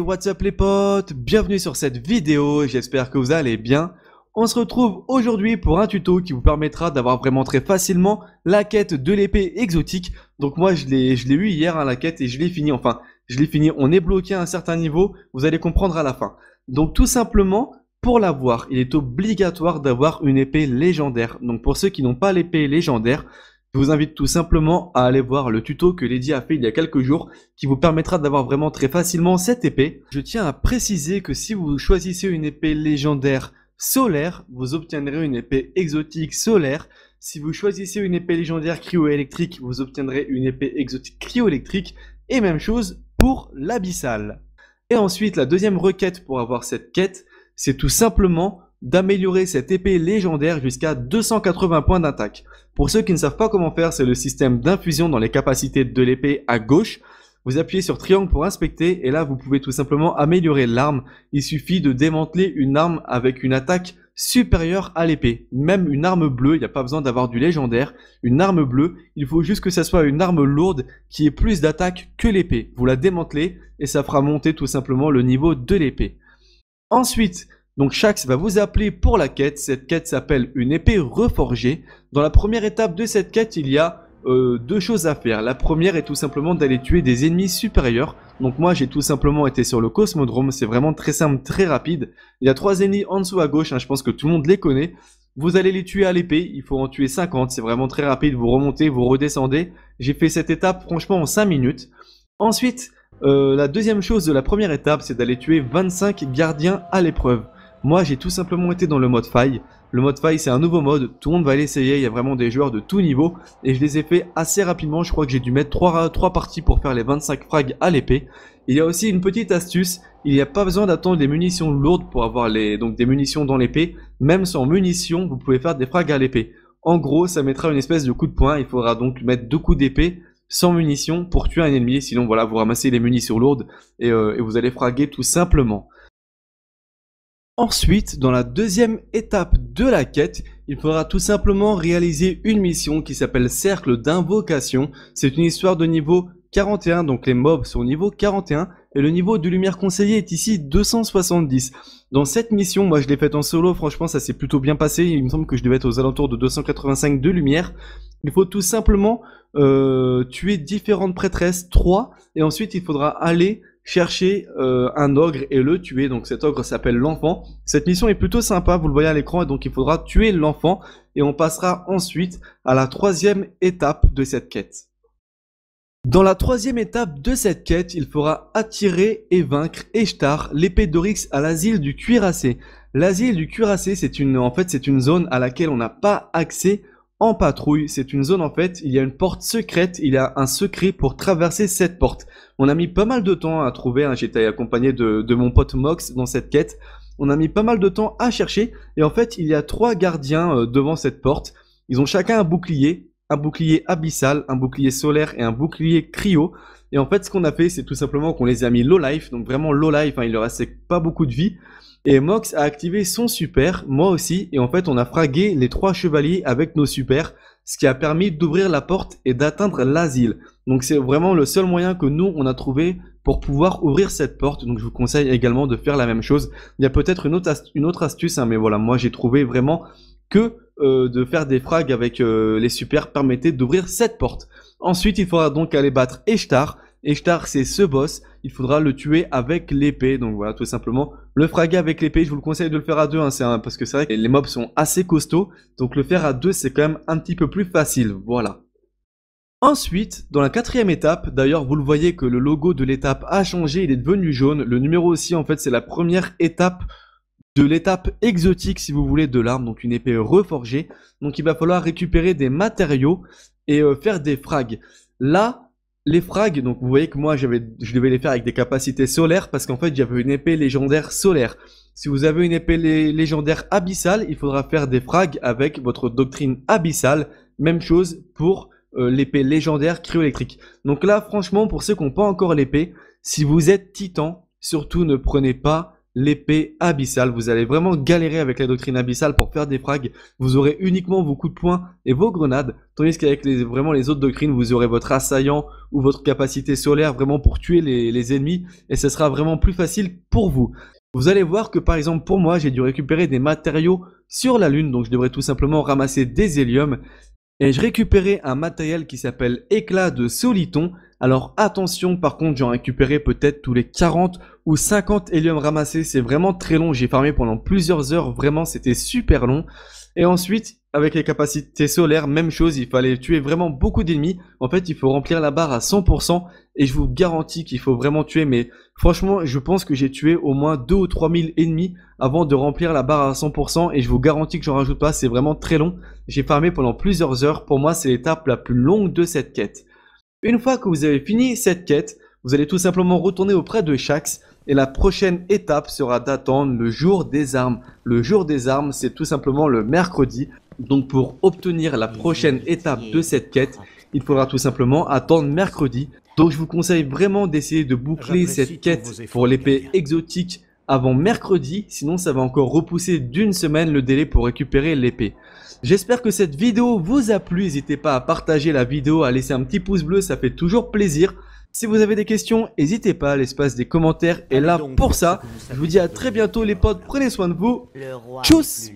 what's up les potes Bienvenue sur cette vidéo, j'espère que vous allez bien. On se retrouve aujourd'hui pour un tuto qui vous permettra d'avoir vraiment très facilement la quête de l'épée exotique. Donc moi je l'ai eu hier hein, la quête et je l'ai fini, enfin je l'ai fini, on est bloqué à un certain niveau, vous allez comprendre à la fin. Donc tout simplement, pour l'avoir, il est obligatoire d'avoir une épée légendaire. Donc pour ceux qui n'ont pas l'épée légendaire, je vous invite tout simplement à aller voir le tuto que Lady a fait il y a quelques jours qui vous permettra d'avoir vraiment très facilement cette épée. Je tiens à préciser que si vous choisissez une épée légendaire solaire, vous obtiendrez une épée exotique solaire. Si vous choisissez une épée légendaire cryoélectrique, vous obtiendrez une épée exotique cryoélectrique. Et même chose pour l'abyssal. Et ensuite, la deuxième requête pour avoir cette quête, c'est tout simplement d'améliorer cette épée légendaire jusqu'à 280 points d'attaque. Pour ceux qui ne savent pas comment faire, c'est le système d'infusion dans les capacités de l'épée à gauche. Vous appuyez sur triangle pour inspecter et là vous pouvez tout simplement améliorer l'arme. Il suffit de démanteler une arme avec une attaque supérieure à l'épée. Même une arme bleue, il n'y a pas besoin d'avoir du légendaire. Une arme bleue, il faut juste que ça soit une arme lourde qui ait plus d'attaque que l'épée. Vous la démantelez et ça fera monter tout simplement le niveau de l'épée. Ensuite, donc Shax va vous appeler pour la quête. Cette quête s'appelle une épée reforgée. Dans la première étape de cette quête, il y a euh, deux choses à faire. La première est tout simplement d'aller tuer des ennemis supérieurs. Donc moi j'ai tout simplement été sur le Cosmodrome, c'est vraiment très simple, très rapide. Il y a trois ennemis en dessous à gauche, hein. je pense que tout le monde les connaît. Vous allez les tuer à l'épée, il faut en tuer 50, c'est vraiment très rapide, vous remontez, vous redescendez. J'ai fait cette étape franchement en 5 minutes. Ensuite, euh, la deuxième chose de la première étape, c'est d'aller tuer 25 gardiens à l'épreuve. Moi, j'ai tout simplement été dans le mode faille. Le mode faille, c'est un nouveau mode, tout le monde va l'essayer, il y a vraiment des joueurs de tout niveau, et je les ai fait assez rapidement, je crois que j'ai dû mettre 3, parties pour faire les 25 frags à l'épée. Il y a aussi une petite astuce, il n'y a pas besoin d'attendre des munitions lourdes pour avoir les, donc des munitions dans l'épée, même sans munitions, vous pouvez faire des frags à l'épée. En gros, ça mettra une espèce de coup de poing, il faudra donc mettre deux coups d'épée sans munitions pour tuer un ennemi, sinon voilà, vous ramassez les munitions lourdes et, euh, et vous allez fraguer tout simplement. Ensuite, dans la deuxième étape de la quête, il faudra tout simplement réaliser une mission qui s'appelle Cercle d'invocation. C'est une histoire de niveau 41, donc les mobs sont au niveau 41, et le niveau de lumière conseillée est ici 270. Dans cette mission, moi je l'ai faite en solo, franchement ça s'est plutôt bien passé, il me semble que je devais être aux alentours de 285 de lumière. Il faut tout simplement euh, tuer différentes prêtresses, 3, et ensuite il faudra aller chercher euh, un ogre et le tuer. Donc cet ogre s'appelle l'enfant. Cette mission est plutôt sympa, vous le voyez à l'écran, et donc il faudra tuer l'enfant. Et on passera ensuite à la troisième étape de cette quête. Dans la troisième étape de cette quête, il faudra attirer et vaincre Eshtar, l'épée d'Orix, à l'asile du cuirassé. L'asile du cuirassé, c'est une, en fait, c'est une zone à laquelle on n'a pas accès en patrouille. C'est une zone en fait, il y a une porte secrète, il y a un secret pour traverser cette porte. On a mis pas mal de temps à trouver, hein. j'étais accompagné de, mon pote Mox dans cette quête. On a mis pas mal de temps à chercher et en fait il y a trois gardiens euh, devant cette porte. Ils ont chacun un bouclier un bouclier abyssal, un bouclier solaire et un bouclier cryo. Et en fait, ce qu'on a fait, c'est tout simplement qu'on les a mis low life, donc vraiment low life, hein, il leur restait pas beaucoup de vie. Et Mox a activé son super, moi aussi, et en fait, on a fragué les trois chevaliers avec nos supers, ce qui a permis d'ouvrir la porte et d'atteindre l'asile. Donc, c'est vraiment le seul moyen que nous, on a trouvé pour pouvoir ouvrir cette porte. Donc, je vous conseille également de faire la même chose. Il y a peut-être une autre, astuce, hein, mais voilà, moi, j'ai trouvé vraiment que euh, de faire des frags avec euh, les super permettait d'ouvrir cette porte. Ensuite, il faudra donc aller battre Eshtar. Eshtar, c'est ce boss. Il faudra le tuer avec l'épée. Donc voilà, tout simplement, le fraguer avec l'épée. Je vous le conseille de le faire à deux, hein, un, parce que c'est vrai que les mobs sont assez costauds. Donc le faire à deux, c'est quand même un petit peu plus facile. Voilà. Ensuite, dans la quatrième étape, d'ailleurs vous le voyez que le logo de l'étape a changé, il est devenu jaune, le numéro aussi en fait c'est la première étape de l'étape exotique, si vous voulez, de l'arme, donc une épée reforgée. Donc il va falloir récupérer des matériaux et euh, faire des frags. Là, les frags, donc vous voyez que moi je devais les faire avec des capacités solaires parce qu'en fait j'avais une épée légendaire solaire. Si vous avez une épée légendaire abyssale, il faudra faire des frags avec votre doctrine abyssale. Même chose pour euh, l'épée légendaire cryoélectrique. Donc là, franchement, pour ceux qui n'ont pas encore l'épée, si vous êtes titan, surtout ne prenez pas l'épée abyssale. Vous allez vraiment galérer avec la doctrine abyssale pour faire des frags. Vous aurez uniquement vos coups de poing et vos grenades. Tandis qu'avec les, vraiment les autres doctrines, vous aurez votre assaillant ou votre capacité solaire vraiment pour tuer les, les ennemis. Et ce sera vraiment plus facile pour vous. Vous allez voir que par exemple pour moi j'ai dû récupérer des matériaux sur la lune donc je devrais tout simplement ramasser des héliums et je récupérais un matériel qui s'appelle éclat de soliton. Alors attention, par contre, j'en récupérais peut-être tous les 40 ou 50 hélium ramassés. C'est vraiment très long. J'ai farmé pendant plusieurs heures. Vraiment, c'était super long. Et ensuite, avec les capacités solaires, même chose, il fallait tuer vraiment beaucoup d'ennemis. En fait, il faut remplir la barre à 100% et je vous garantis qu'il faut vraiment tuer. Mais franchement, je pense que j'ai tué au moins 2 ou 3 000 ennemis avant de remplir la barre à 100% et je vous garantis que j'en rajoute pas, c'est vraiment très long. J'ai farmé pendant plusieurs heures, pour moi c'est l'étape la plus longue de cette quête. Une fois que vous avez fini cette quête, vous allez tout simplement retourner auprès de Shax et la prochaine étape sera d'attendre le jour des armes. Le jour des armes, c'est tout simplement le mercredi. Donc pour obtenir la prochaine étape de cette quête, il faudra tout simplement attendre mercredi. Donc je vous conseille vraiment d'essayer de boucler cette quête pour l'épée exotique avant mercredi, sinon ça va encore repousser d'une semaine le délai pour récupérer l'épée. J'espère que cette vidéo vous a plu, n'hésitez pas à partager la vidéo, à laisser un petit pouce bleu, ça fait toujours plaisir. Si vous avez des questions, n'hésitez pas, l'espace des commentaires est là pour ça. Je vous dis à très bientôt les potes, prenez soin de vous. Tchuss